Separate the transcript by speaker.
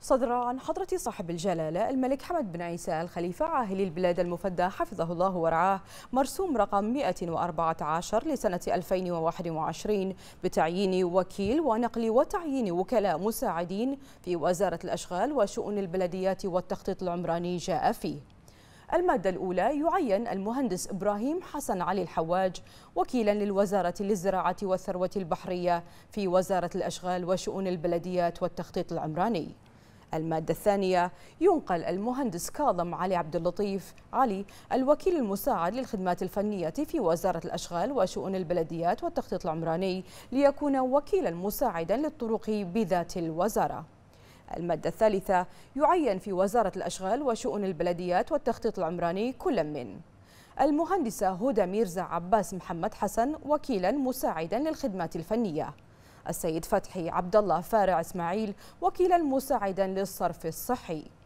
Speaker 1: صدر عن حضرة صاحب الجلالة الملك حمد بن عيسى الخليفة عاهل البلاد المفدى حفظه الله ورعاه مرسوم رقم 114 لسنة 2021 بتعيين وكيل ونقل وتعيين وكلاء مساعدين في وزارة الأشغال وشؤون البلديات والتخطيط العمراني جاء فيه المادة الأولى يعين المهندس إبراهيم حسن علي الحواج وكيلا للوزارة للزراعة والثروة البحرية في وزارة الأشغال وشؤون البلديات والتخطيط العمراني المادة الثانية ينقل المهندس كاظم علي عبد اللطيف علي الوكيل المساعد للخدمات الفنية في وزارة الأشغال وشؤون البلديات والتخطيط العمراني ليكون وكيلا مساعدا للطرق بذات الوزارة المادة الثالثة يعين في وزارة الأشغال وشؤون البلديات والتخطيط العمراني كل من المهندسة هدى ميرزا عباس محمد حسن وكيلا مساعدا للخدمات الفنية السيد فتحي عبد الله فارع اسماعيل وكيلا مساعدا للصرف الصحي